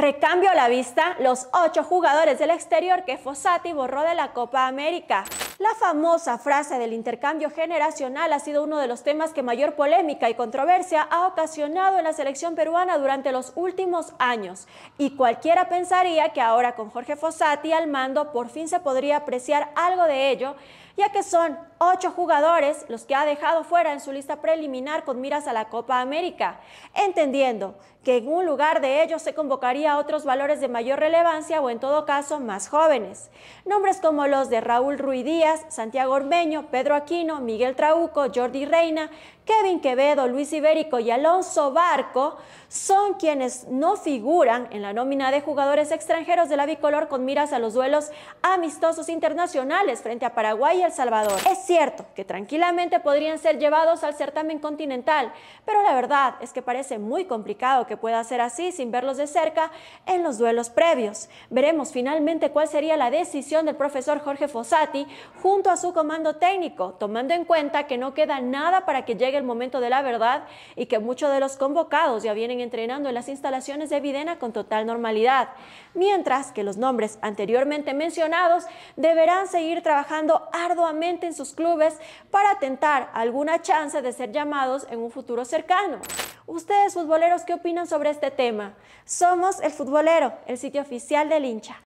Recambio la vista los ocho jugadores del exterior que Fossati borró de la Copa América. La famosa frase del intercambio generacional ha sido uno de los temas que mayor polémica y controversia ha ocasionado en la selección peruana durante los últimos años. Y cualquiera pensaría que ahora con Jorge Fossati al mando por fin se podría apreciar algo de ello, ya que son ocho jugadores los que ha dejado fuera en su lista preliminar con miras a la Copa América, entendiendo que en un lugar de ellos se convocaría a otros valores de mayor relevancia o en todo caso más jóvenes. Nombres como los de Raúl Ruidía, Santiago Ormeño, Pedro Aquino, Miguel Trauco, Jordi Reina, Kevin Quevedo, Luis Ibérico y Alonso Barco son quienes no figuran en la nómina de jugadores extranjeros de la bicolor con miras a los duelos amistosos internacionales frente a Paraguay y El Salvador. Es cierto que tranquilamente podrían ser llevados al certamen continental, pero la verdad es que parece muy complicado que pueda ser así sin verlos de cerca en los duelos previos. Veremos finalmente cuál sería la decisión del profesor Jorge Fossati, junto a su comando técnico, tomando en cuenta que no queda nada para que llegue el momento de la verdad y que muchos de los convocados ya vienen entrenando en las instalaciones de Videna con total normalidad, mientras que los nombres anteriormente mencionados deberán seguir trabajando arduamente en sus clubes para atentar alguna chance de ser llamados en un futuro cercano. Ustedes futboleros, ¿qué opinan sobre este tema? Somos El Futbolero, el sitio oficial del hincha.